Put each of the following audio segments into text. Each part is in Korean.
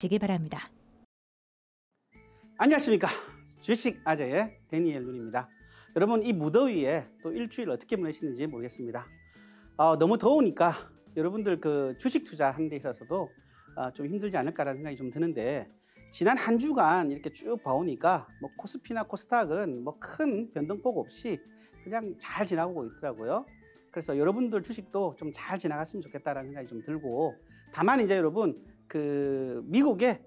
시기 바랍니다. 안녕하십니까. 주식 아재의 데니엘 룬입니다. 여러분 이 무더위에 또 일주일 어떻게 보내시는지 모르겠습니다. 어, 너무 더우니까 여러분들 그 주식 투자하는 데 있어서도 어, 좀 힘들지 않을까라는 생각이 좀 드는데 지난 한 주간 이렇게 쭉 봐오니까 뭐 코스피나 코스닥은 뭐 큰 변동폭 없이 그냥 잘 지나고 있더라고요. 그래서 여러분들 주식도 좀 잘 지나갔으면 좋겠다라는 생각이 좀 들고 다만 이제 여러분 그 미국의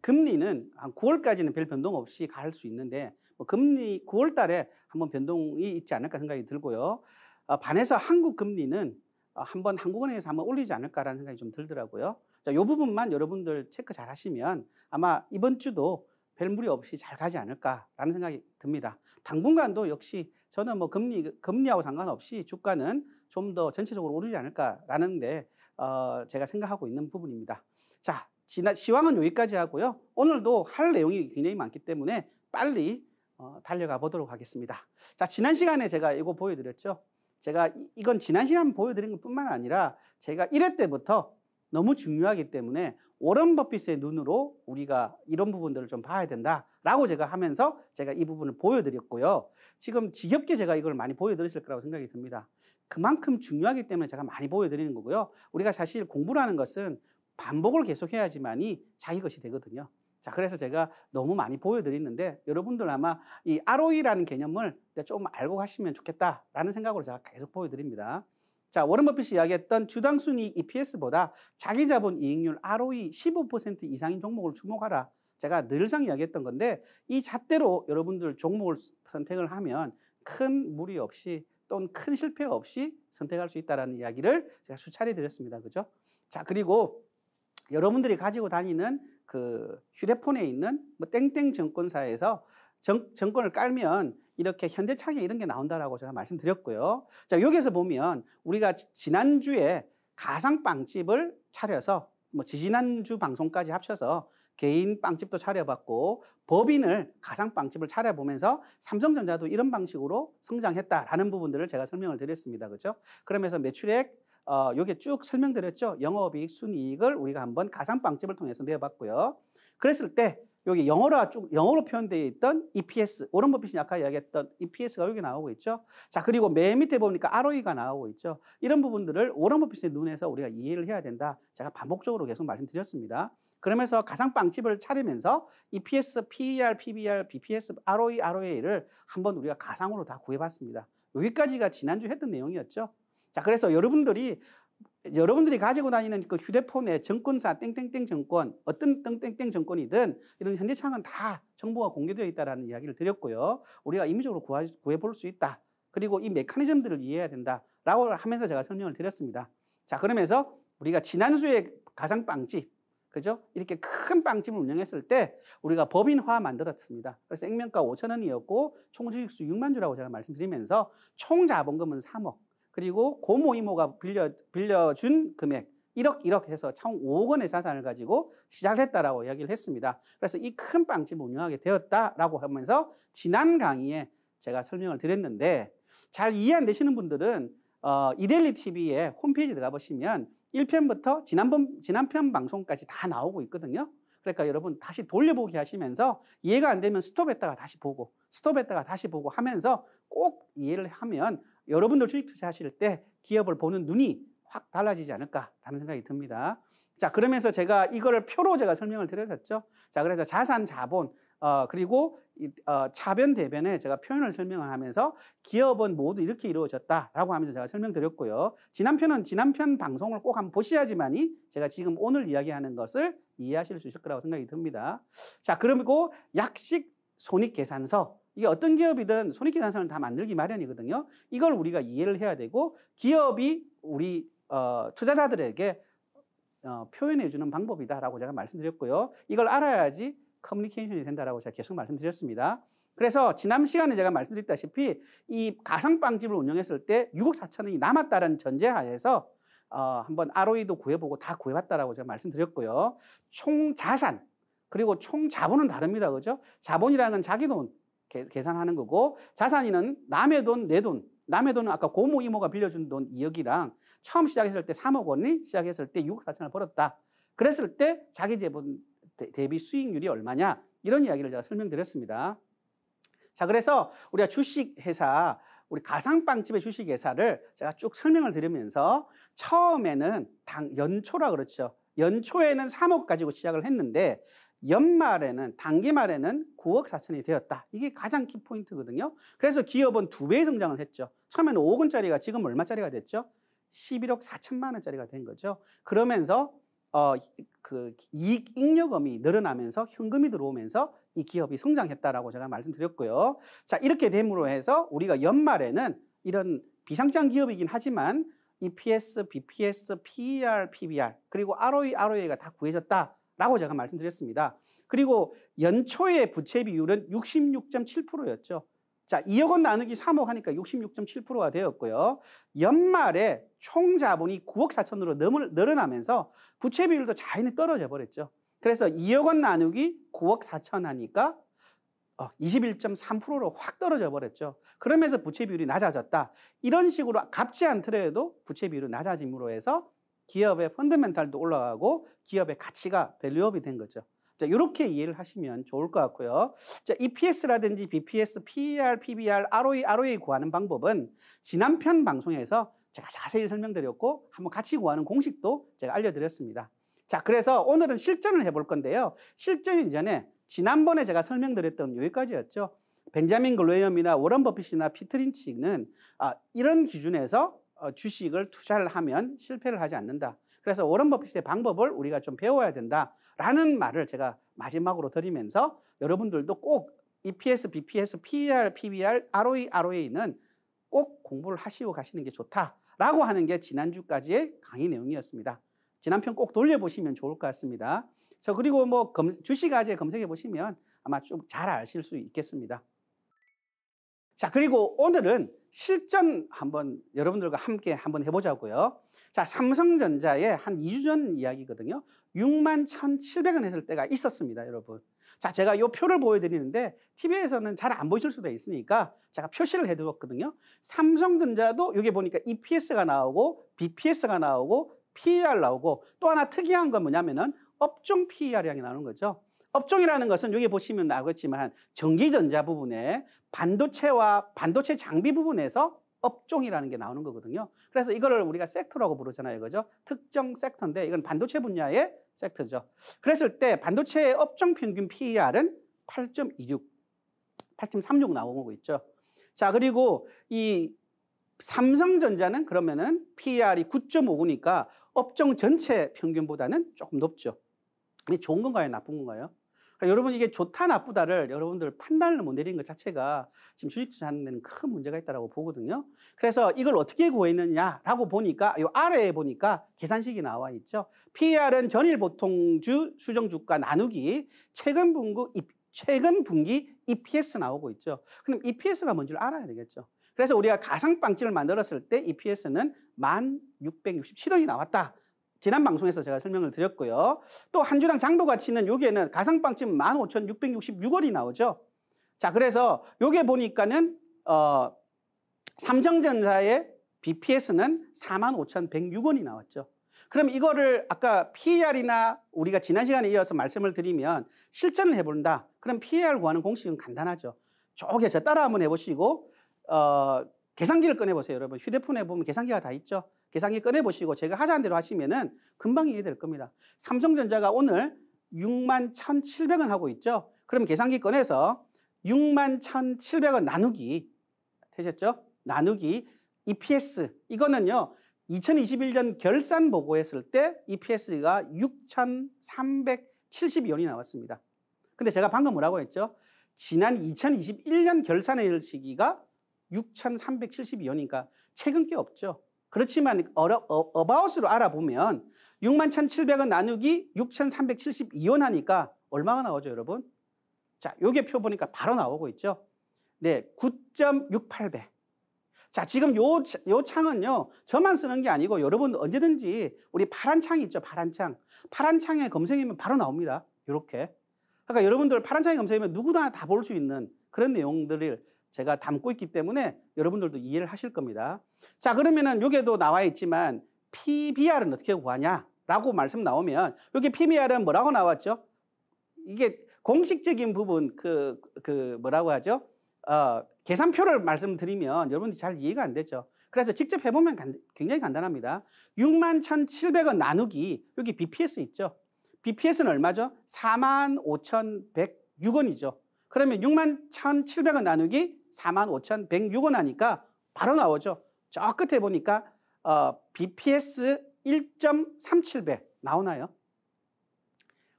금리는 한 9월까지는 별 변동 없이 갈 수 있는데 뭐 금리 9월 달에 한번 변동이 있지 않을까 생각이 들고요. 아, 반해서 한국 금리는 어, 한번 한국은행에서 한번 올리지 않을까라는 생각이 좀 들더라고요. 자, 요 부분만 여러분들 체크 잘 하시면 아마 이번 주도 별 무리 없이 잘 가지 않을까라는 생각이 듭니다. 당분간도 역시 저는 뭐 금리, 금리하고 상관없이 주가는 좀 더 전체적으로 오르지 않을까라는데, 어, 제가 생각하고 있는 부분입니다. 자, 지난 시황은 여기까지 하고요. 오늘도 할 내용이 굉장히 많기 때문에 빨리 어, 달려가 보도록 하겠습니다. 자, 지난 시간에 제가 이거 보여드렸죠. 제가 이, 이건 지난 시간 보여드린 것뿐만 아니라 제가 1회 때부터 너무 중요하기 때문에 오런 버핏의 눈으로 우리가 이런 부분들을 좀 봐야 된다라고 제가 하면서 제가 이 부분을 보여드렸고요. 지금 지겹게 제가 이걸 많이 보여드리실 거라고 생각이 듭니다. 그만큼 중요하기 때문에 제가 많이 보여드리는 거고요. 우리가 사실 공부라는 것은 반복을 계속해야지만이 자기 것이 되거든요. 자, 그래서 제가 너무 많이 보여드리는데 여러분들 아마 이 ROE라는 개념을 조금 알고 가시면 좋겠다라는 생각으로 제가 계속 보여드립니다. 자, 워런 버핏이 이야기했던 주당 순이 EPS보다 자기 자본 이익률 ROE 15% 이상인 종목을 주목하라. 제가 늘상 이야기했던 건데 이 잣대로 여러분들 종목을 선택을 하면 큰 무리 없이 또는 큰 실패 없이 선택할 수 있다라는 이야기를 제가 수차례 드렸습니다. 그죠? 자, 그리고 여러분들이 가지고 다니는 그 휴대폰에 있는 뭐 땡땡 정권사에서 정, 정권을 깔면 이렇게 현대차경 이런 게 나온다라고 제가 말씀드렸고요. 자, 여기에서 보면 우리가 지난주에 가상 빵집을 차려서 뭐 지지난주 방송까지 합쳐서 개인 빵집도 차려봤고 법인을 가상 빵집을 차려보면서 삼성전자도 이런 방식으로 성장했다라는 부분들을 제가 설명을 드렸습니다. 그렇죠? 그러면서 매출액 어, 요게 쭉 설명드렸죠. 영업이익, 순이익을 우리가 한번 가상빵집을 통해서 내봤고요. 그랬을 때 여기 영어로 쭉 영어로 표현되어 있던 EPS, 오른 버핏이 아까 이야기했던 EPS가 여기 나오고 있죠. 자, 그리고 맨 밑에 보니까 ROE가 나오고 있죠. 이런 부분들을 오른 버핏의 눈에서 우리가 이해를 해야 된다. 제가 반복적으로 계속 말씀드렸습니다. 그러면서 가상빵집을 차리면서 EPS, PER, PBR, BPS, ROE, ROA를 한번 우리가 가상으로 다 구해봤습니다. 여기까지가 지난주 했던 내용이었죠. 자, 그래서 여러분들이 여러분들이 가지고 다니는 그 휴대폰의 정권사 땡땡땡 정권 어떤 땡땡땡 정권이든 이런 현대창은 다 정보가 공개되어 있다라는 이야기를 드렸고요. 우리가 임의적으로 구해, 볼 수 있다. 그리고 이 메커니즘들을 이해해야 된다라고 하면서 제가 설명을 드렸습니다. 자 그러면서 우리가 지난주에 가상 빵집 그죠? 이렇게 큰 빵집을 운영했을 때 우리가 법인화 만들었습니다. 그래서 액면가 5천 원이었고 총수익수 6만 주라고 제가 말씀드리면서 총 자본금은 3억 그리고 고모 이모가 빌려 빌려준 금액 1억 1억 해서 총 5억 원의 자산을 가지고 시작했다라고 이야기를 했습니다. 그래서 이 큰 빵집을 운영하게 되었다라고 하면서 지난 강의에 제가 설명을 드렸는데 잘 이해 안 되시는 분들은 어, 이델리 TV의 홈페이지 들어가 보시면 1편부터 지난번 지난편 방송까지 다 나오고 있거든요. 그러니까 여러분 다시 돌려보기 하시면서 이해가 안 되면 스톱했다가 다시 보고 스톱했다가 다시 보고 하면서 꼭 이해를 하면 여러분들 주식 투자하실 때 기업을 보는 눈이 확 달라지지 않을까라는 생각이 듭니다. 자, 그러면서 제가 이거를 표로 제가 설명을 드렸었죠. 자, 그래서 자산, 자본, 어, 그리고 이, 어, 차변 대변에 제가 표현을 설명을 하면서 기업은 모두 이렇게 이루어졌다라고 하면서 제가 설명드렸고요. 지난편은 지난편 방송을 꼭 한번 보셔야지만이 제가 지금 오늘 이야기하는 것을 이해하실 수 있을 거라고 생각이 듭니다. 자, 그리고 약식 손익 계산서 이게 어떤 기업이든 손익계산서는다 만들기 마련이거든요. 이걸 우리가 이해를 해야 되고 기업이 우리 어, 투자자들에게 어, 표현해 주는 방법이다라고 제가 말씀드렸고요. 이걸 알아야지 커뮤니케이션이 된다라고 제가 계속 말씀드렸습니다. 그래서 지난 시간에 제가 말씀드렸다시피 이 가상 빵집을 운영했을 때 6억 4천 원이 남았다는 전제하에서 어, 한번 ROE도 구해보고 다 구해봤다라고 제가 말씀드렸고요. 총 자산 그리고 총 자본은 다릅니다, 그죠? 자본이라는 자기 돈 계산하는 거고 자산인은 남의 돈, 내 돈. 남의 돈은 아까 고모 이모가 빌려준 돈 2억이랑 처음 시작했을 때 3억 원이 시작했을 때 6억 4천을 벌었다. 그랬을 때 자기 재본 대비 수익률이 얼마냐 이런 이야기를 제가 설명드렸습니다. 자 그래서 우리가 주식회사 우리 가상빵집의 주식회사를 제가 쭉 설명을 드리면서 처음에는 당 연초라 그렇죠. 연초에는 3억 가지고 시작을 했는데 연말에는 단기말에는 9억 4천이 되었다. 이게 가장 키포인트거든요. 그래서 기업은 두 배의 성장을 했죠. 처음에는 5억 원짜리가 지금 얼마짜리가 됐죠? 11억 4천만 원짜리가 된 거죠. 그러면서 어, 그 이익 잉여금이 늘어나면서 현금이 들어오면서 이 기업이 성장했다라고 제가 말씀드렸고요. 자, 이렇게 됨으로 해서 우리가 연말에는 이런 비상장 기업이긴 하지만 EPS, BPS, PER, PBR 그리고 ROE, ROA가 다 구해졌다. 라고 제가 말씀드렸습니다. 그리고 연초에 부채 비율은 66.7%였죠. 자, 2억 원 나누기 3억 하니까 66.7%가 되었고요. 연말에 총 자본이 9억 4천으로 늘어나면서 부채 비율도 자연히 떨어져 버렸죠. 그래서 2억 원 나누기 9억 4천 하니까 21.3%로 어, 확 떨어져 버렸죠. 그러면서 부채 비율이 낮아졌다. 이런 식으로 아, 갚지 않더라도 부채 비율이 낮아짐으로 해서 기업의 펀드멘탈도 올라가고 기업의 가치가 밸류업이 된 거죠. 자, 이렇게 이해를 하시면 좋을 것 같고요. 자, EPS라든지 BPS, PER, PBR, ROE, ROE 구하는 방법은 지난 편 방송에서 제가 자세히 설명드렸고 한번 같이 구하는 공식도 제가 알려드렸습니다. 자, 그래서 오늘은 실전을 해볼 건데요. 실전 이전에 지난번에 제가 설명드렸던 여기까지였죠. 벤자민 글레이엄이나 워런 버핏이나 피트린치는 아, 이런 기준에서 어, 주식을 투자를 하면 실패를 하지 않는다. 그래서 워런 버핏의 방법을 우리가 좀 배워야 된다라는 말을 제가 마지막으로 드리면서 여러분들도 꼭 EPS, BPS, PER, PBR, ROE, ROA는 e 꼭 공부를 하시고 가시는 게 좋다라고 하는 게 지난주까지의 강의 내용이었습니다. 지난편 꼭 돌려보시면 좋을 것 같습니다. 저 그리고 뭐 주식 아재 검색해 보시면 아마 좀 잘 아실 수 있겠습니다. 자, 그리고 오늘은 실전 한번 여러분들과 함께 한번 해보자고요. 자, 삼성전자에 한 2주 전 이야기거든요. 6만 1,700원 했을 때가 있었습니다, 여러분. 자, 제가 요 표를 보여드리는데 TV에서는 잘 안 보실 수도 있으니까 제가 표시를 해두었거든요. 삼성전자도 여기 보니까 EPS가 나오고 BPS가 나오고 PER 나오고 또 하나 특이한 건 뭐냐면은 업종 PER량이 나오는 거죠. 업종이라는 것은 여기 보시면 나오겠지만 전기전자 부분에 반도체와 반도체 장비 부분에서 업종이라는 게 나오는 거거든요. 그래서 이거를 우리가 섹터라고 부르잖아요. 그죠? 특정 섹터인데 이건 반도체 분야의 섹터죠. 그랬을 때 반도체의 업종 평균 PER은 8.26, 8.36 나오고 있죠. 자, 그리고 이 삼성전자는 그러면은 PER이 9.59니까 업종 전체 평균보다는 조금 높죠. 이게 좋은 건가요? 나쁜 건가요? 그러니까 여러분 이게 좋다 나쁘다를 여러분들 판단을 못 내린 것 자체가 지금 주식 투자하는 데는 큰 문제가 있다라고 보거든요. 그래서 이걸 어떻게 구했느냐라고 보니까 이 아래에 보니까 계산식이 나와 있죠. PER은 전일 보통주 수정 주가 나누기 최근 분기 최근 분기 EPS 나오고 있죠. 그럼 EPS가 뭔지를 알아야 되겠죠. 그래서 우리가 가상빵집을 만들었을 때 EPS는 1,667원이 나왔다. 지난 방송에서 제가 설명을 드렸고요. 또 한 주당 장부 가치는 여기에는 가상방집 15,666원이 나오죠. 자, 그래서 요게 보니까는 어삼성전사의 BPS는 45,106원이 나왔죠. 그럼 이거를 아까 PER이나 우리가 지난 시간에 이어서 말씀을 드리면 실전을 해본다. 그럼 PER 구하는 공식은 간단하죠. 저게 저 따라 한번 해보시고 어, 계산기를 꺼내보세요. 여러분 휴대폰에 보면 계산기가 다 있죠. 계산기 꺼내보시고 제가 하자는 대로 하시면은 금방 이해될 겁니다. 삼성전자가 오늘 6만 1,700원 하고 있죠? 그럼 계산기 꺼내서 6만 1,700원 나누기 되셨죠? 나누기 EPS 이거는요 2021년 결산 보고했을 때 EPS가 6,372원이 나왔습니다. 근데 제가 방금 뭐라고 했죠? 지난 2021년 결산의 시기가 6,372원이니까 최근 게 없죠. 그렇지만 어라, 어, 어바웃으로 알아보면 6만 1,700원 나누기 6,372원 하니까 얼마가 나오죠, 여러분? 자, 요게 표 보니까 바로 나오고 있죠. 네, 9.68배. 자, 지금 요, 요 창은요, 저만 쓰는 게 아니고 여러분 언제든지 우리 파란 창이 있죠, 파란 창. 파란 창에 검색이면 바로 나옵니다. 요렇게 그러니까 여러분들 파란 창에 검색이면 누구나 다 볼 수 있는 그런 내용들을 제가 담고 있기 때문에 여러분들도 이해를 하실 겁니다. 자, 그러면은 여기에도 나와 있지만 PBR은 어떻게 구하냐라고 말씀 나오면 여기 PBR은 뭐라고 나왔죠? 이게 공식적인 부분 그, 그 뭐라고 하죠? 어, 계산표를 말씀드리면 여러분들이 잘 이해가 안 되죠. 그래서 직접 해보면 간, 굉장히 간단합니다. 6 1,700원 나누기 여기 BPS 있죠. BPS는 얼마죠? 4 5,106원이죠. 그러면 6 1,700원 나누기 45,106원 하니까 바로 나오죠. 저 끝에 보니까 어, BPS 1.37배 나오나요?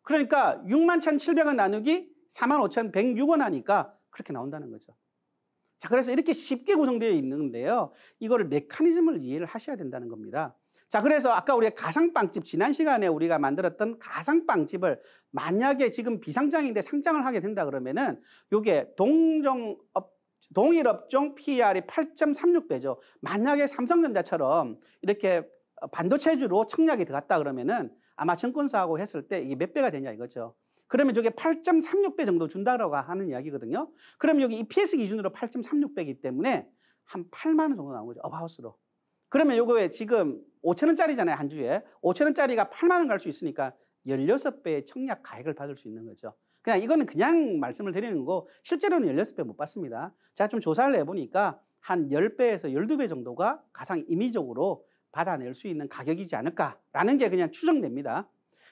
그러니까 61,700원 나누기 45,106원 하니까 그렇게 나온다는 거죠. 자, 그래서 이렇게 쉽게 구성되어 있는데요. 이거를 메커니즘을 이해를 하셔야 된다는 겁니다. 자, 그래서 아까 우리가 가상빵집, 지난 시간에 우리가 만들었던 가상빵집을 만약에 지금 비상장인데 상장을 하게 된다 그러면은 요게 동정업 동일업종 PER이 8.36배죠. 만약에 삼성전자처럼 이렇게 반도체주로 청약이 들어갔다 그러면은 아마 증권사하고 했을 때 이게 몇 배가 되냐 이거죠. 그러면 저게 8.36배 정도 준다라고 하는 이야기거든요. 그럼 여기 EPS 기준으로 8.36배이기 때문에 한 8만 원 정도 나온 거죠. 업하우스로. 그러면 요거에 지금 5천 원짜리잖아요, 한 주에. 5천 원짜리가 8만 원 갈 수 있으니까 16배의 청약 가액을 받을 수 있는 거죠. 그냥 이거는 그냥 말씀을 드리는 거고 실제로는 16배 못 받습니다. 제가 좀 조사를 해보니까 한 10배에서 12배 정도가 가장 임의적으로 받아낼 수 있는 가격이지 않을까라는 게 그냥 추정됩니다.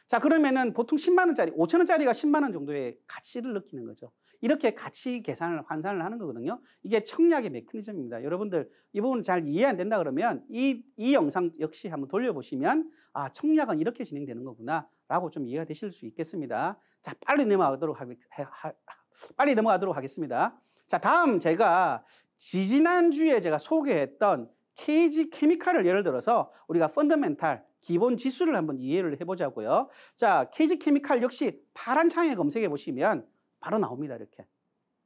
자, 그러면은 보통 10만 원짜리, 5천 원짜리가 10만 원 정도의 가치를 느끼는 거죠. 이렇게 가치 계산을 환산을 하는 거거든요. 이게 청약의 메커니즘입니다. 여러분들 이 부분 잘 이해 안 된다 그러면 이 이 영상 역시 한번 돌려보시면 아, 청약은 이렇게 진행되는 거구나라고 좀 이해가 되실 수 있겠습니다. 자, 빨리 넘어가도록 하, 하, 빨리 넘어가도록 하겠습니다. 자, 다음 제가 지지난주에 제가 소개했던 KG 케미칼을 예를 들어서 우리가 펀더멘탈 기본 지수를 한번 이해를 해보자고요. 자, KG 케미칼 역시 파란 창에 검색해 보시면 바로 나옵니다. 이렇게.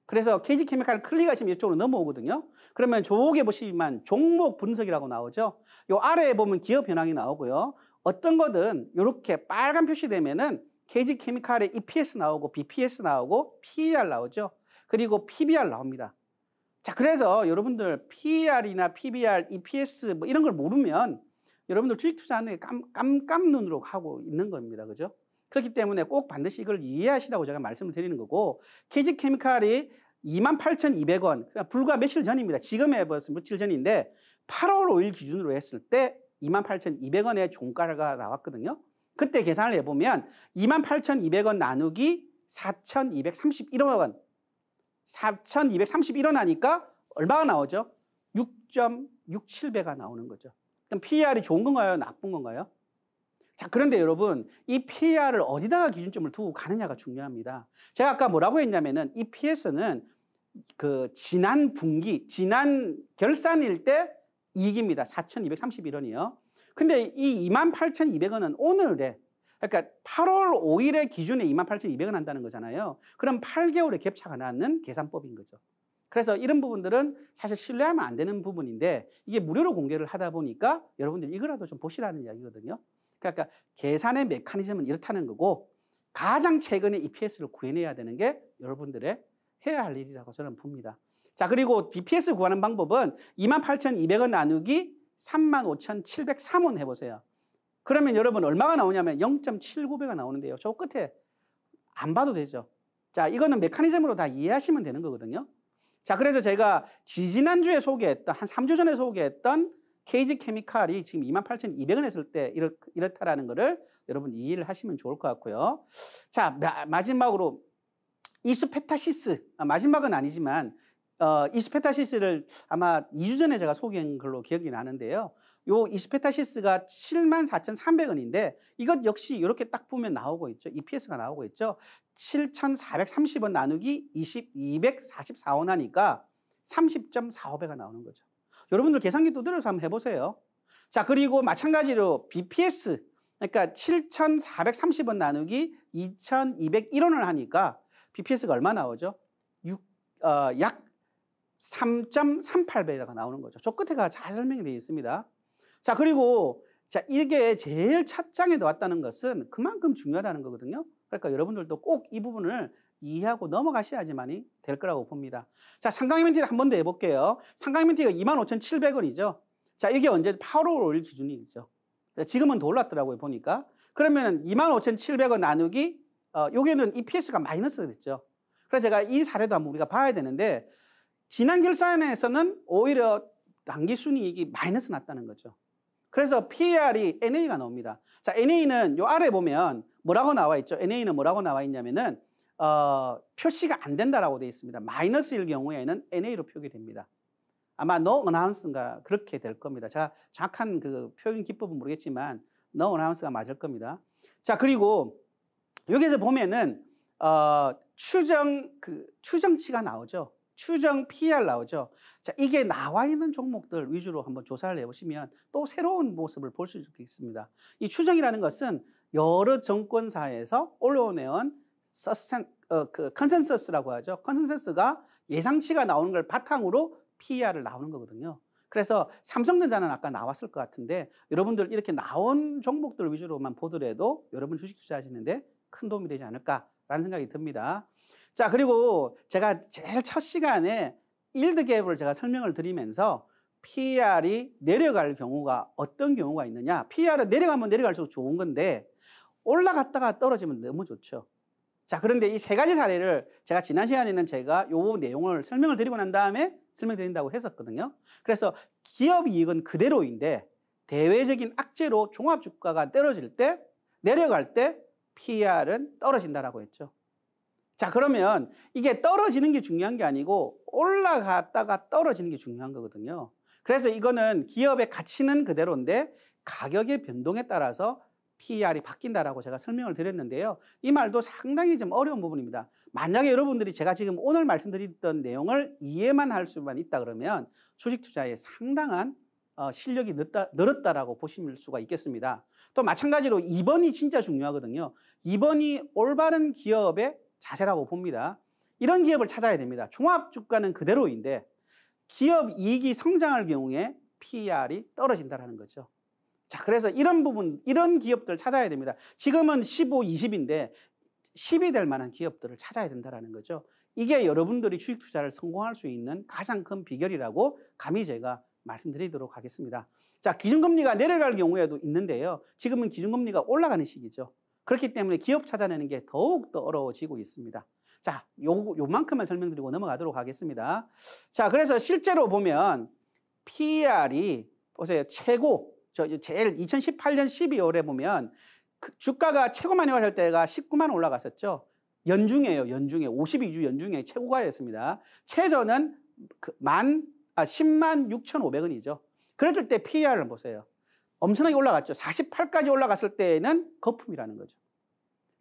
그래서 KG 케미칼 클릭하시면 이쪽으로 넘어오거든요. 그러면 조에 보시면 종목 분석이라고 나오죠. 요 아래에 보면 기업 현황이 나오고요. 어떤 거든 이렇게 빨간 표시되면은 KG 케미칼의 EPS 나오고 BPS 나오고 PER 나오죠. 그리고 PBR 나옵니다. 자, 그래서 여러분들 p r 이나 PBR, EPS 뭐 이런 걸 모르면 여러분들 주식 투자하는 깜, 깜깜눈으로 하고 있는 겁니다. 그죠? 그렇기 때문에 꼭 반드시 이걸 이해하시라고 제가 말씀을 드리는 거고 k 지 케미칼이 28,200원, 그러니까 불과 며칠 전입니다. 지금 해봐서 며칠 전인데 8월 5일 기준으로 했을 때 28,200원의 종가가 나왔거든요. 그때 계산을 해보면 28,200원 나누기 4,231원 4,231원 하니까 얼마가 나오죠? 6.67배가 나오는 거죠. 그럼 PER이 좋은 건가요? 나쁜 건가요? 자, 그런데 여러분, 이 PER을 어디다가 기준점을 두고 가느냐가 중요합니다. 제가 아까 뭐라고 했냐면은 이 PS는 그 지난 분기, 지난 결산일 때 이익입니다. 4,231원이요. 근데 이 28,200원은 오늘의 그러니까 8월 5일에 기준에 28,200원 한다는 거잖아요. 그럼 8개월의 갭차가 나는 계산법인 거죠. 그래서 이런 부분들은 사실 신뢰하면 안 되는 부분인데 이게 무료로 공개를 하다 보니까 여러분들 이거라도 좀 보시라는 이야기거든요. 그러니까 계산의 메커니즘은 이렇다는 거고 가장 최근에 EPS를 구해내야 되는 게 여러분들의 해야 할 일이라고 저는 봅니다. 자, 그리고 BPS 구하는 방법은 28,200원 나누기 35,703원 해보세요. 그러면 여러분 얼마가 나오냐면 0.79배가 나오는데요. 저 끝에 안 봐도 되죠. 자, 이거는 메커니즘으로 다 이해하시면 되는 거거든요. 자, 그래서 제가 지지난주에 소개했던, 한 3주 전에 소개했던 케이지 케미칼이 지금 28,200원 했을 때 이렇, 이렇다라는 거를 여러분 이해를 하시면 좋을 것 같고요. 자, 마, 지막으로 이스페타시스, 아, 마지막은 아니지만 어, 이스페타시스를 아마 2주 전에 제가 소개한 걸로 기억이 나는데요. 요 이스페타시스가 74,300원인데 이것 역시 이렇게 딱 보면 나오고 있죠. EPS가 나오고 있죠. 7,430원 나누기 20, 244원 하니까 30.45배가 나오는 거죠. 여러분들 계산기 두드려서 한번 해보세요. 자, 그리고 마찬가지로 BPS. 그러니까 7,430원 나누기 2,201원을 하니까 BPS가 얼마 나오죠? 6, 어, 약 3.38배가 나오는 거죠. 저 끝에가 잘 설명이 되어 있습니다. 자, 그리고 자, 이게 제일 첫장에 나왔다는 것은 그만큼 중요하다는 거거든요. 그러니까 여러분들도 꼭 이 부분을 이해하고 넘어가셔야지만이 될 거라고 봅니다. 자, 상강 이벤트를 한번 더 해볼게요. 상강 이벤트가 25,700원이죠. 자, 이게 언제 8월 5일 기준이죠. 그러니까 지금은 더 올랐더라고요, 보니까. 그러면 은 25,700원 나누기, 어, 요게는 EPS가 마이너스 됐죠. 그래서 제가 이 사례도 한번 우리가 봐야 되는데, 지난 결산에서는 오히려 단기 순이익이 마이너스 났다는 거죠. 그래서 PER이 NA가 나옵니다. 자, NA는 요 아래 보면 뭐라고 나와 있죠? NA는 뭐라고 나와 있냐면은 어, 표시가 안 된다라고 되어 있습니다. 마이너스일 경우에는 NA로 표기됩니다. 아마 no announce가 그렇게 될 겁니다. 제가 정확한 그 표현 기법은 모르겠지만 no announce가 맞을 겁니다. 자, 그리고 여기서 보면은 어, 추정 그 추정치가 나오죠. 추정 PR 나오죠. 자, 이게 나와 있는 종목들 위주로 한번 조사를 해보시면 또 새로운 모습을 볼 수 있습니다. 이 추정이라는 것은 여러 정권사에서 올라오내온 서센, 어, 그 컨센서스라고 하죠. 컨센서스가 예상치가 나오는 걸 바탕으로 p r 을 나오는 거거든요. 그래서 삼성전자는 아까 나왔을 것 같은데 여러분들 이렇게 나온 종목들 위주로만 보더라도 여러분 주식 투자하시는데 큰 도움이 되지 않을까라는 생각이 듭니다. 자, 그리고 제가 제일 첫 시간에 일드 갭을 제가 설명을 드리면서 PR이 내려갈 경우가 어떤 경우가 있느냐. PR은 내려가면 내려갈수록 좋은 건데 올라갔다가 떨어지면 너무 좋죠. 자, 그런데 이 세 가지 사례를 제가 지난 시간에는 제가 요 내용을 설명을 드리고 난 다음에 설명드린다고 했었거든요. 그래서 기업 이익은 그대로인데 대외적인 악재로 종합 주가가 떨어질 때 내려갈 때 PR은 떨어진다라고 했죠. 자, 그러면 이게 떨어지는 게 중요한 게 아니고 올라갔다가 떨어지는 게 중요한 거거든요. 그래서 이거는 기업의 가치는 그대로인데 가격의 변동에 따라서 PER이 바뀐다라고 제가 설명을 드렸는데요. 이 말도 상당히 좀 어려운 부분입니다. 만약에 여러분들이 제가 지금 오늘 말씀드렸던 내용을 이해만 할 수만 있다 그러면 주식 투자에 상당한 어, 실력이 늘다, 늘었다라고 보실 수가 있겠습니다. 또 마찬가지로 2번이 진짜 중요하거든요. 2번이 올바른 기업의 자세라고 봅니다. 이런 기업을 찾아야 됩니다. 종합 주가는 그대로인데 기업 이익이 성장할 경우에 PER이 떨어진다라는 거죠. 자, 그래서 이런 부분, 이런 기업들 찾아야 됩니다. 지금은 15, 20인데 10이 될 만한 기업들을 찾아야 된다라는 거죠. 이게 여러분들이 주식 투자를 성공할 수 있는 가장 큰 비결이라고 감히 제가 말씀드리도록 하겠습니다. 자, 기준금리가 내려갈 경우에도 있는데요. 지금은 기준금리가 올라가는 시기죠. 그렇기 때문에 기업 찾아내는 게 더욱더 어려워지고 있습니다. 자, 요, 요만큼만 설명드리고 넘어가도록 하겠습니다. 자, 그래서 실제로 보면 p r 이 보세요. 최고, 저 제일 2018년 12월에 보면 그 주가가 최고 많이 올랐을 때가 19만 올라갔었죠. 연중에요, 연중에. 52주 연중에 최고가였습니다. 최저는 그 만, 아, 10만 6,500원이죠. 그랬을 때 p r 을 보세요. 엄청나게 올라갔죠. 48까지 올라갔을 때는 에 거품이라는 거죠.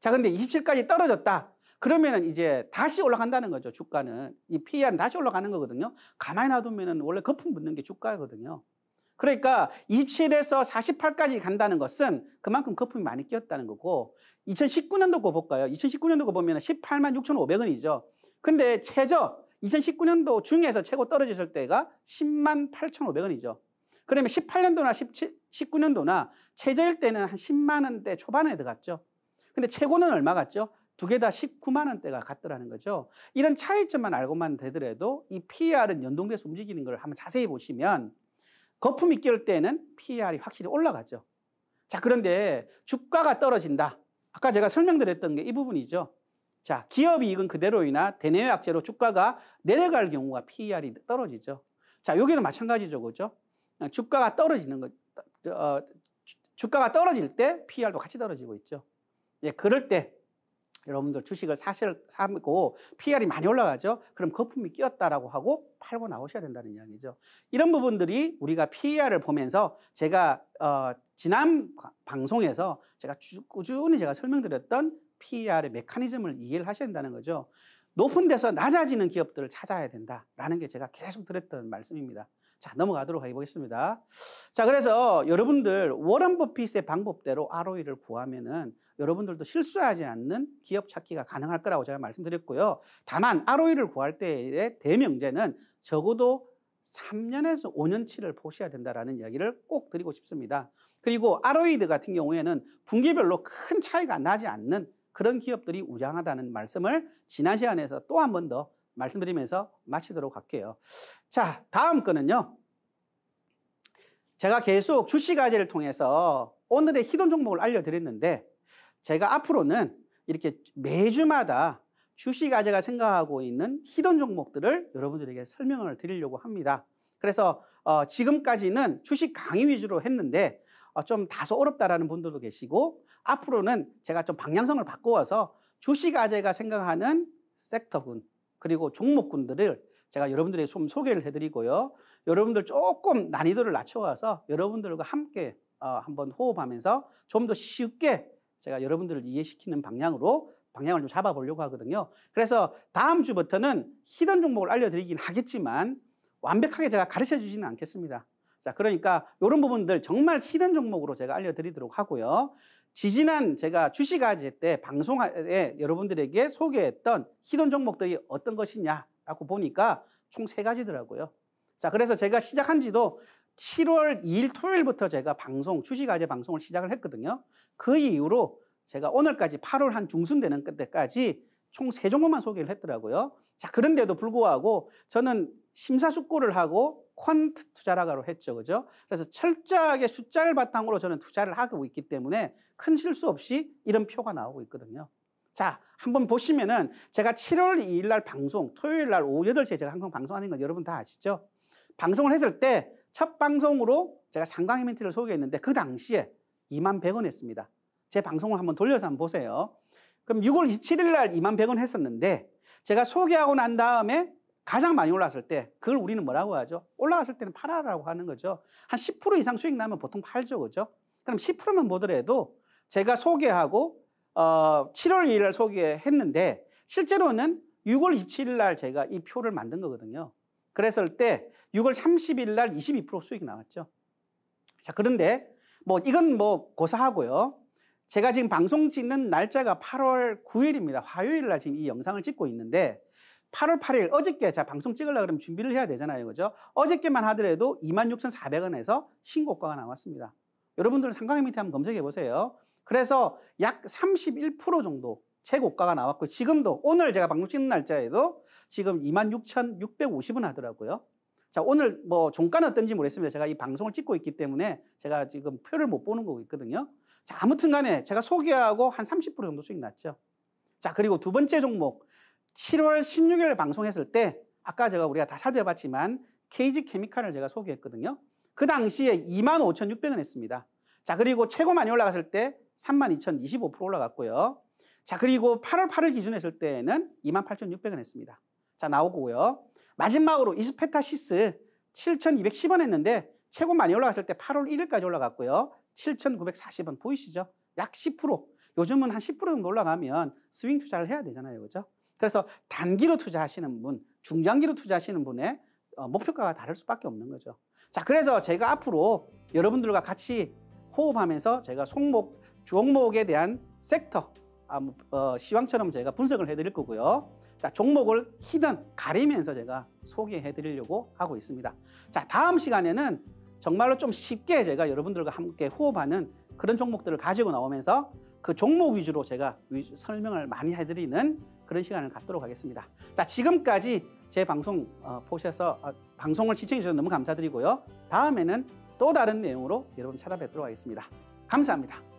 자, 그런데 27까지 떨어졌다. 그러면은 이제 다시 올라간다는 거죠. 주가는. 이 PER은 다시 올라가는 거거든요. 가만히 놔두면은 원래 거품 붙는 게 주가거든요. 그러니까 27에서 48까지 간다는 것은 그만큼 거품이 많이 끼었다는 거고 2019년도 거 볼까요? 2019년도 거 보면 18만 6,500원이죠. 근데 최저 2019년도 중에서 최고 떨어졌을 때가 10만 8,500원이죠. 그러면 18년도나 17, 19년도나 최저일 때는 한 10만 원대 초반에 들어갔죠. 근데 최고는 얼마 갔죠? 두 개 다 19만 원대가 갔더라는 거죠. 이런 차이점만 알고만 되더라도 이 PER은 연동돼서 움직이는 걸 한번 자세히 보시면 거품이 끼울 때는 PER이 확실히 올라가죠. 자, 그런데 주가가 떨어진다. 아까 제가 설명드렸던 게 이 부분이죠. 자, 기업 이익은 그대로이나 대내외 약재로 주가가 내려갈 경우가 PER이 떨어지죠. 자, 여기는 마찬가지죠. 그죠? 어, 주가가 떨어지는 거, 어, 주가가 떨어질 때 p r 도 같이 떨어지고 있죠. 예, 그럴 때 여러분들 주식을 사실 삼고 PR이 많이 올라가죠. 그럼 거품이 끼었다라고 하고 팔고 나오셔야 된다는 이야기죠. 이런 부분들이 우리가 p r 을 보면서 제가 어, 지난 방송에서 제가 주, 꾸준히 제가 설명드렸던 p r 의 메커니즘을 이해를 하셔야 된다는 거죠. 높은 데서 낮아지는 기업들을 찾아야 된다라는 게 제가 계속 드렸던 말씀입니다. 자, 넘어가도록 해보겠습니다. 자, 그래서 여러분들 워런 버핏의 방법대로 ROE를 구하면은 여러분들도 실수하지 않는 기업 찾기가 가능할 거라고 제가 말씀드렸고요. 다만 ROE를 구할 때의 대명제는 적어도 3년에서 5년치를 보셔야 된다라는 이야기를 꼭 드리고 싶습니다. 그리고 ROE 같은 경우에는 분기별로 큰 차이가 나지 않는 그런 기업들이 우량하다는 말씀을 지난 시간에서 또 한 번 더 말씀드리면서 마치도록 할게요. 자, 다음 거는요. 제가 계속 주식아재를 통해서 오늘의 희돈 종목을 알려드렸는데 제가 앞으로는 이렇게 매주마다 주식아재가 생각하고 있는 희돈 종목들을 여러분들에게 설명을 드리려고 합니다. 그래서 어, 지금까지는 주식 강의 위주로 했는데 어, 좀 다소 어렵다라는 분들도 계시고 앞으로는 제가 좀 방향성을 바꿔어서 주식 아재가 생각하는 섹터군 그리고 종목군들을 제가 여러분들에게 좀 소개를 해드리고요. 여러분들 조금 난이도를 낮춰와서 여러분들과 함께 어, 한번 호흡하면서 좀 더 쉽게 제가 여러분들을 이해시키는 방향으로 방향을 좀 잡아보려고 하거든요. 그래서 다음 주부터는 히든 종목을 알려드리긴 하겠지만 완벽하게 제가 가르쳐 주지는 않겠습니다. 자, 그러니까 이런 부분들 정말 히든 종목으로 제가 알려드리도록 하고요. 지지난 제가 주식아재 때 방송에 여러분들에게 소개했던 희돈 종목들이 어떤 것이냐라고 보니까 총 세 가지더라고요. 자, 그래서 제가 시작한 지도 7월 2일 토요일부터 제가 방송, 주식아재 방송을 시작을 했거든요. 그 이후로 제가 오늘까지 8월 한 중순 되는 때까지 총 세 종목만 소개를 했더라고요. 자, 그런데도 불구하고 저는 심사숙고를 하고 퀀트 투자라고 했죠. 그죠? 그래서 철저하게 숫자를 바탕으로 저는 투자를 하고 있기 때문에 큰 실수 없이 이런 표가 나오고 있거든요. 자, 한번 보시면은 제가 7월 2일 날 방송, 토요일 날 오후 8시에 제가 항상 방송하는 건 여러분 다 아시죠? 방송을 했을 때 첫 방송으로 제가 상강 이벤트를 소개했는데 그 당시에 2만 100원 했습니다. 제 방송을 한번 돌려서 한번 보세요. 그럼 6월 27일 날 2만 100원 했었는데 제가 소개하고 난 다음에 가장 많이 올라왔을때 그걸 우리는 뭐라고 하죠? 올라왔을 때는 팔아라고 하는 거죠. 한 10% 이상 수익 나면 보통 팔죠, 그죠? 그럼 10%만 보더라도 뭐 제가 소개하고 어, 7월 2일 날 소개했는데 실제로는 6월 27일 날 제가 이 표를 만든 거거든요. 그랬을 때 6월 30일 날 22% 수익이 나왔죠. 자, 그런데 뭐 이건 뭐 고사하고요. 제가 지금 방송 찍는 날짜가 8월 9일입니다. 화요일 날 지금 이 영상을 찍고 있는데 8월 8일 어저께 제가 방송 찍으려 고 그러면 준비를 해야 되잖아요. 그죠? 어저께만 하더라도 26,400원에서 신고가가 나왔습니다. 여러분들 은 상강의 밑에 한번 검색해 보세요. 그래서 약 31% 정도 최고가가 나왔고 지금도 오늘 제가 방송 찍는 날짜에도 지금 26,650원 하더라고요. 자, 오늘 뭐 종가는 어떤지 모르겠습니다. 제가 이 방송을 찍고 있기 때문에 제가 지금 표를 못 보는 거 있거든요. 자, 아무튼 간에 제가 소개하고 한 30% 정도 수익 났죠. 자, 그리고 두 번째 종목 7월 16일 방송했을 때 아까 제가 우리가 다 살펴봤지만 케이지 케미칼을 제가 소개했거든요. 그 당시에 25,600원 했습니다. 자, 그리고 최고 많이 올라갔을 때 32,025% 올라갔고요. 자, 그리고 8월 8일 기준 했을 때는 28,600원 했습니다. 자, 나오고요. 마지막으로 이스페타시스 7,210원 했는데 최고 많이 올라갔을 때 8월 1일까지 올라갔고요. 7,940원 보이시죠? 약 10%. 요즘은 한 10% 정도 올라가면 스윙 투자를 해야 되잖아요. 그죠? 그래서 단기로 투자하시는 분, 중장기로 투자하시는 분의 어, 목표가가 다를 수밖에 없는 거죠. 자, 그래서 제가 앞으로 여러분들과 같이 호흡하면서 제가 종목, 종목에 대한 섹터, 아, 뭐, 어, 시황처럼 제가 분석을 해드릴 거고요. 자, 종목을 히든 가리면서 제가 소개해 드리려고 하고 있습니다. 자, 다음 시간에는 정말로 좀 쉽게 제가 여러분들과 함께 호흡하는 그런 종목들을 가지고 나오면서 그 종목 위주로 제가 설명을 많이 해드리는 그런 시간을 갖도록 하겠습니다. 자, 지금까지 제 방송 어, 보셔서 어, 방송을 시청해 주셔서 너무 감사드리고요. 다음에는 또 다른 내용으로 여러분 찾아뵙도록 하겠습니다. 감사합니다.